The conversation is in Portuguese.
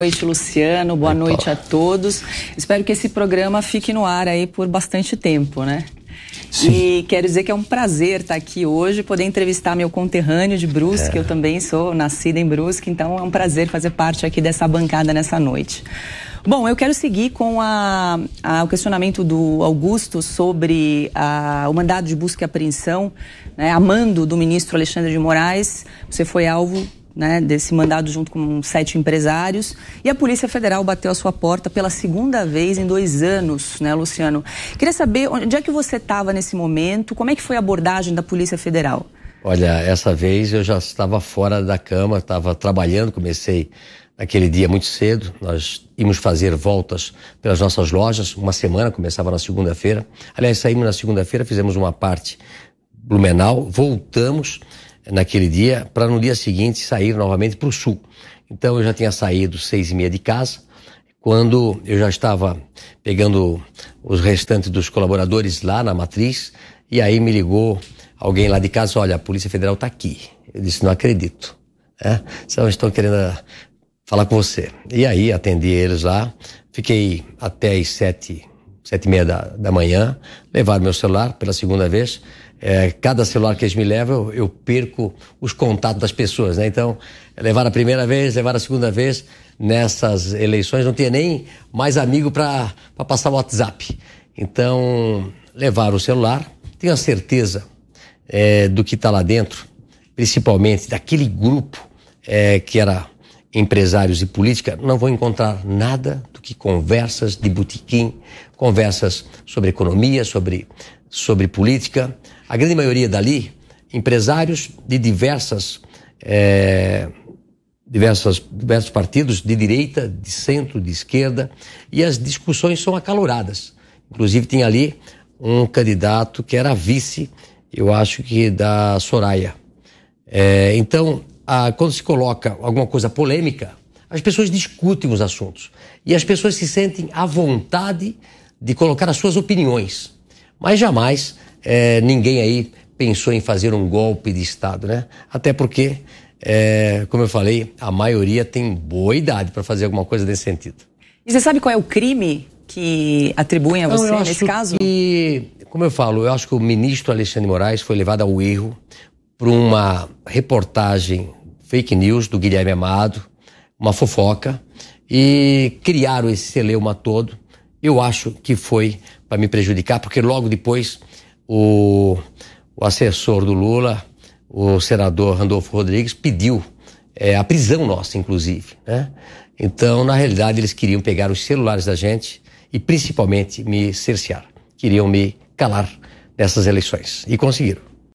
Boa noite, Luciano. Boa Opa. noite a todos. Espero que esse programa fique no ar aí por bastante tempo, né? Sim. E quero dizer que é um prazer estar aqui hoje, poder entrevistar meu conterrâneo de Brusque. É. Eu também sou nascida em Brusque, então é um prazer fazer parte aqui dessa bancada nessa noite. Bom, eu quero seguir com a, a, o questionamento do Augusto sobre a, o mandado de busca e apreensão, né, a mando do ministro Alexandre de Moraes. Você foi alvo né, desse mandado junto com sete empresários. E a Polícia Federal bateu a sua porta pela segunda vez em dois anos, né, Luciano? Queria saber onde é que você estava nesse momento, como é que foi a abordagem da Polícia Federal? Olha, essa vez eu já estava fora da cama, estava trabalhando, comecei naquele dia muito cedo. Nós íamos fazer voltas pelas nossas lojas, uma semana, começava na segunda-feira. Aliás, saímos na segunda-feira, fizemos uma parte Blumenau, voltamos naquele dia, para no dia seguinte sair novamente para o sul. Então eu já tinha saído seis e meia de casa, quando eu já estava pegando os restantes dos colaboradores lá na matriz, e aí me ligou alguém lá de casa, olha, a Polícia Federal está aqui. Eu disse, não acredito. É? Então estão querendo ah, falar com você. E aí atendi eles lá, fiquei até as sete sete e meia da, da manhã, levaram meu celular pela segunda vez. É, cada celular que eles me levam, eu, eu, perco os contatos das pessoas, né? Então, levaram a primeira vez, levaram a segunda vez. Nessas eleições não tinha nem mais amigo para passar o WhatsApp. Então, levaram o celular. Tenho a certeza é, do que está lá dentro, principalmente daquele grupo é, que era empresários e política, não vão encontrar nada do que conversas de botequim, conversas sobre economia, sobre, sobre política. A grande maioria dali, empresários de diversas, é, diversas, diversos partidos, de direita, de centro, de esquerda, e as discussões são acaloradas. Inclusive, tem ali um candidato que era vice, eu acho que da Soraya. É, então, ah, quando se coloca alguma coisa polêmica, as pessoas discutem os assuntos. E as pessoas se sentem à vontade de colocar as suas opiniões. Mas jamais é, ninguém aí pensou em fazer um golpe de Estado, né? Até porque, é, como eu falei, a maioria tem boa idade para fazer alguma coisa nesse sentido. E você sabe qual é o crime que atribuem a você nesse caso? Que, como eu falo, eu acho que o ministro Alexandre Moraes foi levado ao erro por uma reportagem fake news do Guilherme Amado, uma fofoca, e criaram esse celeuma todo. Eu acho que foi para me prejudicar, porque logo depois o, o assessor do Lula, o senador Randolfo Rodrigues, pediu é, a prisão nossa, inclusive. Né? Então, na realidade, eles queriam pegar os celulares da gente e principalmente me cercear. Queriam me calar nessas eleições. E conseguiram.